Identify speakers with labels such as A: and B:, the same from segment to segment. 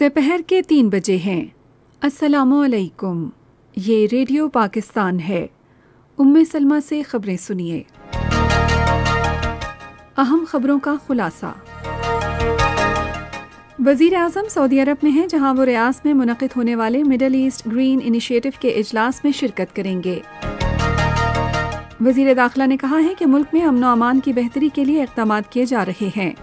A: दोपहर के तीन बजे हैं असलकुम ये रेडियो पाकिस्तान है उम्मे सलमा से खबरें सुनिए अहम खबरों का खुलासा वजीर अजम सऊदी अरब में हैं जहां वो रियाज में मुनद होने वाले मिडल ईस्ट ग्रीन इनिशिएटिव के अजलास में शिरकत करेंगे वजीर दाखिला ने कहा है कि मुल्क में अमनो अमान की बेहतरी के लिए इकदाम किए जा रहे हैं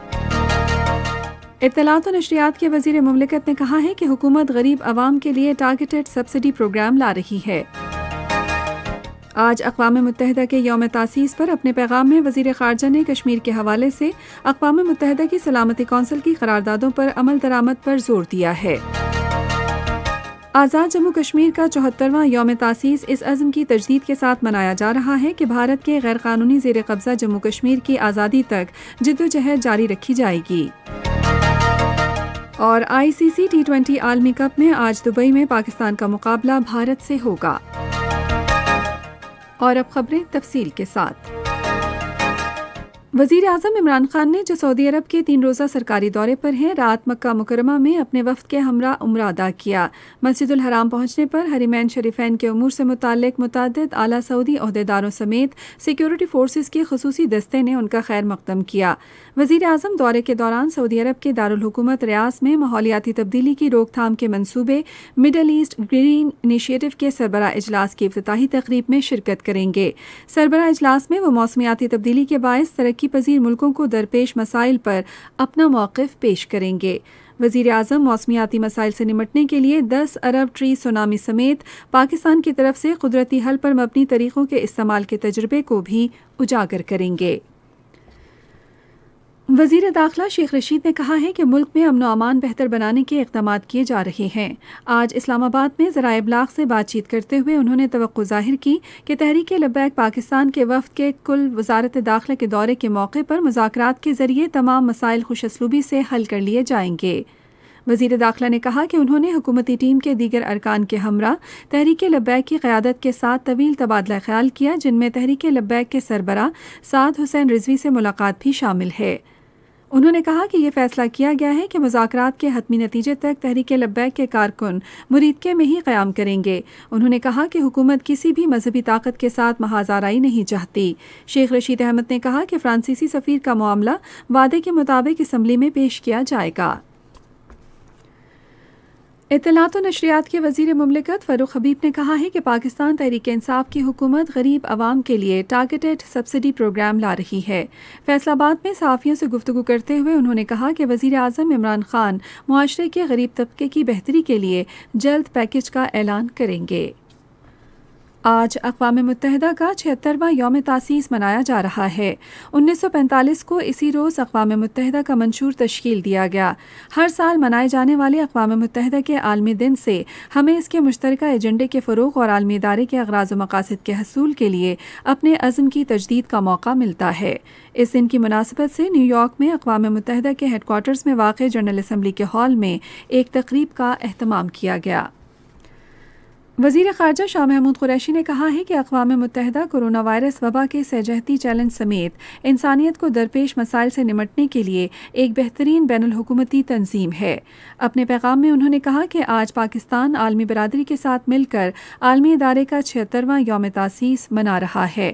A: इतलात और नशरियात के वजीर ममलिकत ने कहा है कि हुकूमत गरीब आवाम के लिए टारगेटेड सब्सिडी प्रोग्राम ला रही है आज अकवा मुतहदा के योम तासीस पर अपने पैगाम में वजीर खारजा ने कश्मीर के हवाले से अकवा मुतहदा की सलामती कौंसिल की करारदादों पर अमल दरामद पर जोर दिया है आज़ाद जम्मू कश्मीर का चौहत्तरवां योम तासीस इस अज़म की तजदीद के साथ मनाया जा रहा है कि भारत के गैर कानूनी जेर कब्ज़ा जम्मू कश्मीर की आज़ादी तक जद्दोजहद जारी रखी जाएगी और आईसीसी टी ट्वेंटी आलमी कप में आज दुबई में पाकिस्तान का मुकाबला भारत से होगा और अब खबरें तफसील के साथ वजीर अजम इमरान खान ने जो सऊदी अरब के तीन रोज़ा सरकारी दौरे पर हैं रात मक्का मुकरमा में अपने वफद के हमरा उम्र अदा किया मस्जिद हराम पहुंचने पर हरीमैन शरीफैन के अमूर से मुतक मुतद अला सऊदी अहदेदारों समेत सिक्योरिटी फोर्सेज के खसूसी दस्ते ने उनका खैर मकदम किया वजीर अजम दौरे के दौरान सऊदी अरब के दारकूमत रियाज में माहौलियाती तब्दीली की रोकथाम के मनसूबे मिडल ईस्ट ग्रीन इनिशिएटिव के सरबरा अजलास की अफ्ताही तकरीब में शिरकत करेंगे सरबरा अजलास में वो मौसमियाती तब्दीली के बायस तरक्की तरक्की पजीर मुल्कों को दरपेश मसाइल पर अपना मौक़ पेश करेंगे वजीर अजम मौसमियाती मसाइल से निमटने के लिए दस अरब ट्री सुनामी समेत पाकिस्तान की तरफ से कुदरती हल पर मबनी तरीक़ों के इस्तेमाल के तजर्बे को भी उजागर करेंगे वजीर दाखिला शेख रशीद ने कहा है कि मुल्क में अमन अमान बेहतर बनाने के इकदाम किए जा रहे हैं आज इस्लामाबाद में ज़रा ब्लाग से बातचीत करते हुए उन्होंने तो जाहिर की कि तहरीक लबैक पाकिस्तान के वफद के कुल वजारत दाखिला के दौरे के मौके पर मुजाकर के ज़रिए तमाम मसाइल खुशसलूबी से हल कर लिए जाएंगे वजीर दाखिला ने कहा कि उन्होंने हुकूमती टीम के दीगर अरकान के हमरा तहरीक लब्बैक की क़्यादत के साथ तवील तबादला ख्याल किया जिनमें तहरीक लब्बैक के सरबरा साद हुसैन रिजवी से मुलाकात भी शामिल है उन्होंने कहा कि यह फैसला किया गया है कि मुजात के हतमी नतीजे तक तहरीक लब्बैक के कारकुन मुरीदके में ही क्याम करेंगे उन्होंने कहा कि हुकूमत किसी भी मजहबी ताकत के साथ महाजाराई नहीं चाहती शेख रशीद अहमद ने कहा कि फ्रांसीसी सफ़ीर का मामला वादे के मुताबिक इसम्बली में पेश किया जाएगा इतलात व नशरियात के वजीर ममलिकत फ़रूख हबीब ने कहा है कि पाकिस्तान तहरीक इंसाफ की हुकूमत गरीब आवाम के लिए टारगेटेड सब्सिडी प्रोग्राम ला रही है फैसलाबाद में सहाफ़ियों से गुफ्तु करते हुए उन्होंने कहा कि वजीर अजम इमरान खान माशरे के गरीब तबके की बेहतरी के लिए जल्द पैकेज का ऐलान करेंगे आज अकवा मुतहदा का छिहत्तरवा योम तासीस मनाया जा रहा है 1945 को इसी रोज़ अकवा मुतहदा का मंशूर तश्कील दिया गया हर साल मनाए जाने वाले अकवा मुतहदा के आलमी दिन से हमें इसके मुश्तर एजेंडे के फरोग और आलमी इदारे के अगराज मकासद के हसूल के लिए अपने अज़म की तजदीद का मौका मिलता है इस दिन की मुनासबत से न्यूयॉर्क में अकवा मुतहदा के हेडकोार्टर्स में वाक़ जनरल असम्बली के हॉल में एक तकरीब का अहतमाम किया गया वजीर खारजा शाह महमूद कुरैशी ने कहा है कि अकवा मुतहदा कोरोना वायरस वबा के सहजहती चैलेंज समेत इंसानियत को दरपेश मसाइल से निमटने के लिए एक बेहतरीन अकूमती तंजीम है अपने पैगाम में उन्होंने कहा कि आज पाकिस्तान आलमी बरदरी के साथ मिलकर आलमी इदारे का छिहत्तरवां योम तासीस मना रहा है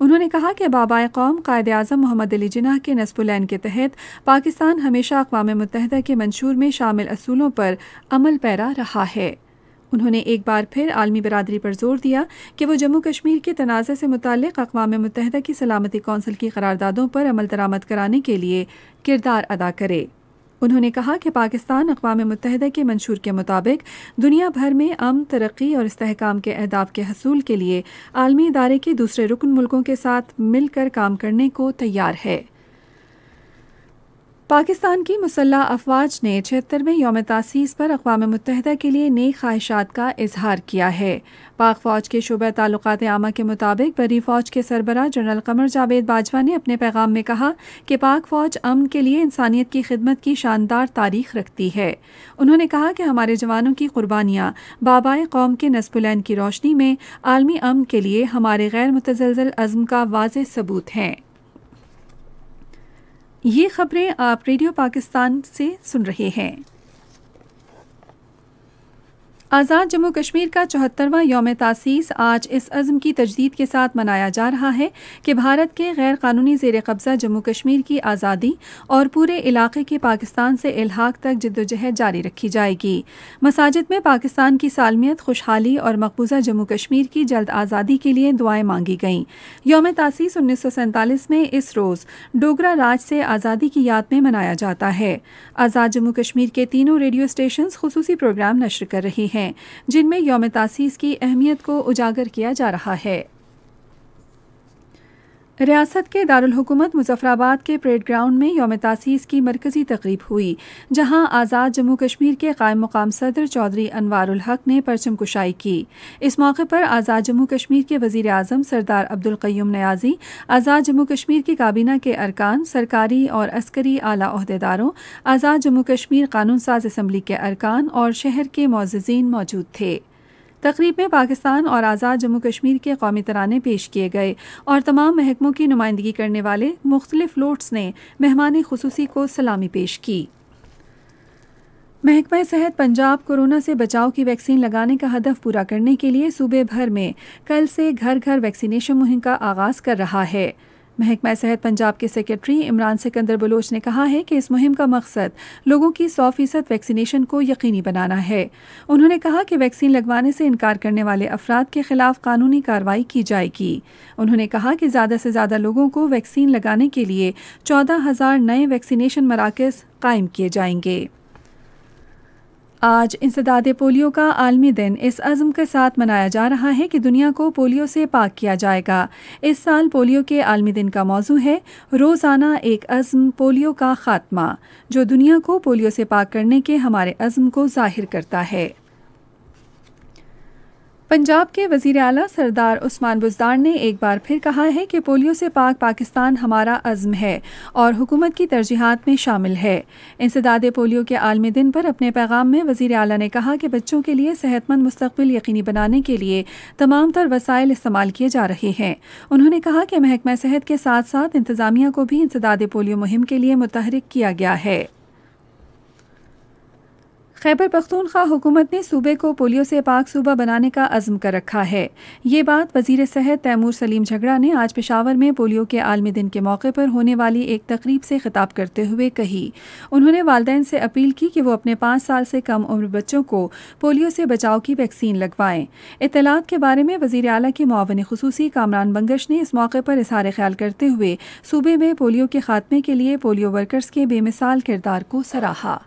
A: उन्होंने कहा कि बाबा कौम कायद अजम मोहम्मद अली जिना के नसबुलैन के तहत पाकिस्तान हमेशा अकवा मुतहदा के मंशूर में शामिल असूलों पर अमल पैरा रहा है उन्होंने एक बार फिर आलमी बरदरी पर जोर दिया कि वह जम्मू कश्मीर के तनाज़े से मुतक अकवा मुतहद की सलामती कौंसिल की करारदादों पर अमल दरामद कराने के लिए किरदार अदा करे उन्होंने कहा कि पाकिस्तान अकवा मुत के मंशूर के मुताबिक दुनिया भर में अम तरक्की और इसकाम के अहदाफ के हसूल के लिए आलमी इदारे के दूसरे रुकन मुल्कों के साथ मिलकर काम करने को तैयार है पाकिस्तान की मुसल्ह अफवाज ने छिहत्तरवें योम तासीस पर अकवा मुतहद के लिए नई ख्वाहिशात का इजहार किया है पाक फौज के शुबे ताल्लुकात आमा के मुताबिक बरी फौज के सरबरा जनरल कमर जावेद बाजवा ने अपने पैगाम में कहा कि पाक फौज अमन के लिए इंसानियत की खिदमत की शानदार तारीख रखती है उन्होंने कहा कि हमारे जवानों की कुर्बानियां बाबाए कौम के नस्बुलैन की रोशनी में आलमी अमन के लिए हमारे गैर मुतजलजल अज़म का वाज सबूत हैं ये खबरें आप रेडियो पाकिस्तान से सुन रहे हैं आज़ाद जम्मू कश्मीर का चौहत्तरवां योम तासीस आज इस अज़म की तजदीद के साथ मनाया जा रहा है कि भारत के गैर कानूनी जेर कब्ज़ा जम्मू कश्मीर की आज़ादी और पूरे इलाके के पाकिस्तान से इलाहाक तक जद्दोजहद जारी रखी जाएगी मसाजिद में पाकिस्तान की सालमियत खुशहाली और मकबूजा जम्मू कश्मीर की जल्द आज़ादी के लिए दुआएं मांगी गईं योम तासीस उन्नीस सौ सैंतालीस में इस रोज़ डोगरा राज से आज़ादी की याद में मनाया जाता है आज़ाद जम्मू कश्मीर के तीनों रेडियो स्टेशन खसूसी प्रोग्राम नशर कर रही हैं हैं जिनमें योम तासीस की अहमियत को उजागर किया जा रहा है रियासत के दारकूमत मुजफ्फराबाद के परेड ग्राउंड में योम तासीस की मरकजी तकरीब हुई जहां आज़ाद जम्मू कश्मीर के कायम मुकाम सदर चौधरी अनवारुल हक ने परचम कुशाई की इस मौके पर आज़ाद जम्मू कश्मीर के वजीर अजम सरदार अब्दुल कयूम नयाजी आज़ाद जम्मू कश्मीर की काबीना के अरकान सरकारी और अस्करी आला अहदेदारों आज़ाद जम्मू कश्मीर कानून साज इसम्बली के अरकान और शहर के मोजीन मौजूद थे तकरीब में पाकिस्तान और आज़ाद जम्मू कश्मीर के कौमी तराने पेश किए गए और तमाम महकमों की नुमाइंदगी करने वाले मुख्तलिफ लोट्स ने मेहमान खसूसी को सलामी पेश की महकमा सेहत पंजाब कोरोना से बचाव की वैक्सीन लगाने का हदफ पूरा करने के लिए सूबे भर में कल से घर घर वैक्सीनेशन मुहिम का आगाज कर रहा है महकमा सेहत पंजाब के सेक्रेटरी इमरान सिकंदर बलोच ने कहा है कि इस मुहिम का मकसद लोगों की सौ फीसद वैक्सीनेशन को यकीनी बनाना है उन्होंने कहा कि वैक्सीन लगवाने से इनकार करने वाले अफराद के खिलाफ कानूनी कार्रवाई की जाएगी उन्होंने कहा कि ज़्यादा से ज़्यादा लोगों को वैक्सीन लगाने के लिए चौदह हज़ार नए वैक्सीनेशन मराकज़ कायम किए जाएंगे आज इंसदाद पोलियो का आलमी दिन इस अज़म के साथ मनाया जा रहा है कि दुनिया को पोलियो से पाक किया जाएगा इस साल पोलियो के आलमी दिन का मौजू है रोज़ाना एक अज़म पोलियो का ख़ात्मा जो दुनिया को पोलियो से पाक करने के हमारे अज़म को ज़ाहिर करता है पंजाब के वजीर अला सरदार उस्मान बुजदार ने एक बार फिर कहा है कि पोलियो से पाक पाकिस्तान हमारा अज़म है और हुकूमत की तरजीहत में शामिल है इंसदाद पोलियो के आलमी दिन पर अपने पैगाम में वजीर अला ने कहा कि बच्चों के लिए सेहतमंद मुस्तबिल यकीनी बनाने के लिए तमाम तर वसायल इस्तेमाल किए जा रहे हैं उन्होंने कहा कि महकमा सेहत के साथ साथ इंतज़ामिया को भी इंसदाद पोलियो मुहिम के लिए मुतहरक किया गया है खैबर पख्तूनख्वा हुकूमत ने सूबे को पोलियो से पाक सूबा बनाने का अज़म कर रखा है ये बात वजीर सेहत तैमूर सलीम झगड़ा ने आज पेशावर में पोलियो के आलमी दिन के मौके पर होने वाली एक तकरीब से खिताब करते हुए कही उन्होंने वालदेन से अपील की कि वो अपने पाँच साल से कम उम्र बच्चों को पोलियो से बचाव की वैक्सीन लगवाएं इतलात के बारे में वजीर अली के मावन खसूसी कामरान बंगश ने इस मौके पर इशार ख्याल करते हुए सूबे में पोलियो के खात्मे के लिए पोलियो वर्कर्स के बेमिसाल किरदार को सराहा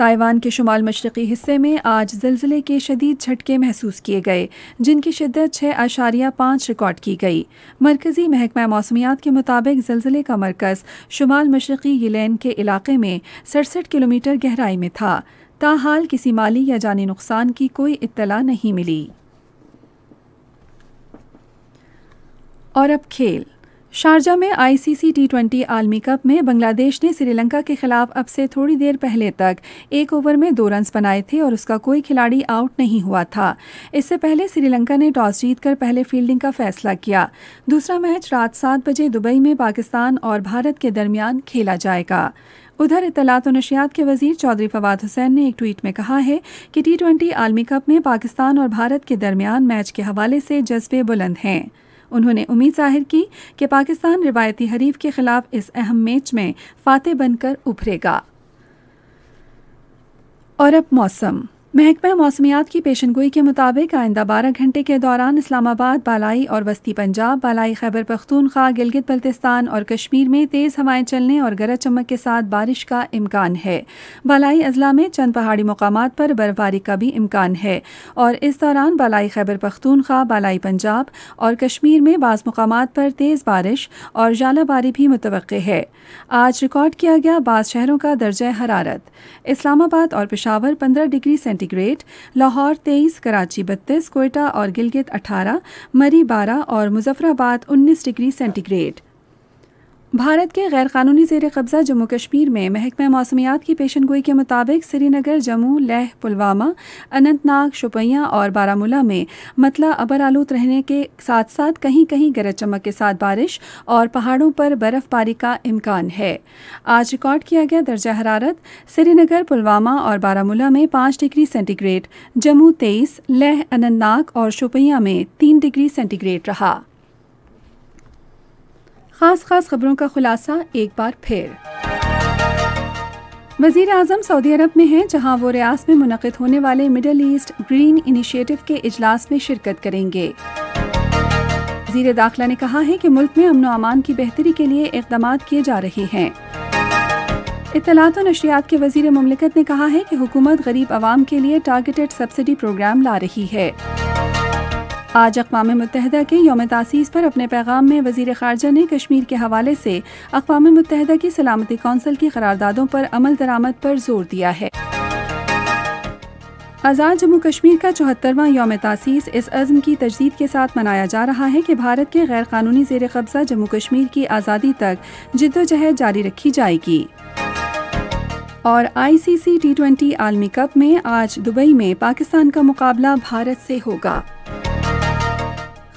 A: ताइवान के शुमाल मशरक़ी हिस्से में आज जलजिले के शदीद झटके महसूस किए गए जिनकी शिदत छः आशारिया पाँच रिकॉर्ड की गई मरकज़ी महकमा मौसमियात के मुताबिक जिलजिले का मरकज़ शुमाल मशरक़ी यलैन के इलाके में सड़सठ किलोमीटर गहराई में था ताहाल किसी माली या जानी नुकसान की कोई इत्तला नहीं मिली और अब खेल शारजा में आईसीसी टी ट्वेंटी आलमी कप में बांग्लादेश ने श्रीलंका के खिलाफ अब से थोड़ी देर पहले तक एक ओवर में दो रन बनाए थे और उसका कोई खिलाड़ी आउट नहीं हुआ था इससे पहले श्रीलंका ने टॉस जीतकर पहले फील्डिंग का फैसला किया दूसरा मैच रात सात बजे दुबई में पाकिस्तान और भारत के दरमियान खेला जाएगा उधर इतलात नशियात के वजीर चौधरी फवाद हुसैन ने एक ट्वीट में कहा है कि टी ट्वेंटी आलमी कप में पाकिस्तान और भारत के दरमियान मैच के हवाले से जज्बे बुलंद हैं उन्होंने उम्मीद जाहिर की कि पाकिस्तान रिवायती हरीफ के खिलाफ इस अहम मैच में फातह बनकर उभरेगा और अब मौसम महकमा मौसमियात की पेशन गोई के मुताबिक आइंदा बारह घंटे के दौरान इस्लामाबाद बालाई और वस्ती पंजाब बालाई खैबर पख्तूनख्वा गिलगित बल्तिस्तान और कश्मीर में तेज़ हवाएं चलने और गरज चमक के साथ बारिश का इम्कान है बालाई अजला में चंद पहाड़ी मकाम पर बर्फबारी का भी इम्कान है और इस दौरान बालाई खैबर पख्तूनख्वा बालाई पंजाब और कश्मीर में बाज़ मकाम पर तेज़ बारिश और जालाबारी भी मुतव है आज रिकॉर्ड किया गया बाज़ शहरों का दर्ज हरारत इस्लामाबाद और पिशावर पंद्रह डिग्री सेंटी सेंटीग्रेड लाहौर तेईस कराची बत्तीस कोयटा और गिलगित अठारह मरी बारह और मुजफ्फराबाद उन्नीस डिग्री सेंटीग्रेड भारत के गैरकानूनी जेर कब्ज़ा जम्मू कश्मीर में महकमा मौसमियात की पेशन गोई के मुताबिक श्रीनगर जम्मू लेह पुलवामा अनंतनाग शुपैया और बारामूला में मतला अबर आलूद रहने के साथ साथ कहीं कहीं गरज चमक के साथ बारिश और पहाड़ों पर बर्फबारी का इम्कान है आज रिकॉर्ड किया गया दर्जा हरारत श्रीनगर पुलवामा और बारामूला में पांच डिग्री सेंटीग्रेड जम्मू तेईस लेह अनंतनाग और शुपैया में तीन डिग्री सेंटीग्रेड रहा खास खास खबरों का खुलासा एक बार फिर वजीर अजम सऊदी अरब में हैं जहां वो रियाज में मुनद होने वाले मिडल ईस्ट ग्रीन इनिशिएटिव के इजलास में शिरकत करेंगे वजीर दाखिला ने कहा है कि मुल्क में अमन अमान की बेहतरी के लिए इकदाम किए जा रहे हैं इतलात और नशरियात के वजीर ममलिकत ने कहा है की हुकूमत गरीब आवाम के लिए टारगेटेड सब्सिडी प्रोग्राम ला रही है आज अकवा मुतहदा के योम तसीस पर अपने पैगाम में वजीर खारजा ने कश्मीर के हवाले से अकवा मुतहदा की सलामती कौंसिल की करारदादों पर अमल दरामद पर जोर दिया है आज़ाद जम्मू कश्मीर का चौहत्तरवां योम तसीस इस अज़म की तजदीद के साथ मनाया जा रहा है कि भारत के गैर कानूनी जेर कब्ज़ा जम्मू कश्मीर की आज़ादी तक जद्दोजहद जारी रखी जाएगी और आईसीसी टी ट्वेंटी आलमी कप में आज दुबई में पाकिस्तान का मुकाबला भारत से होगा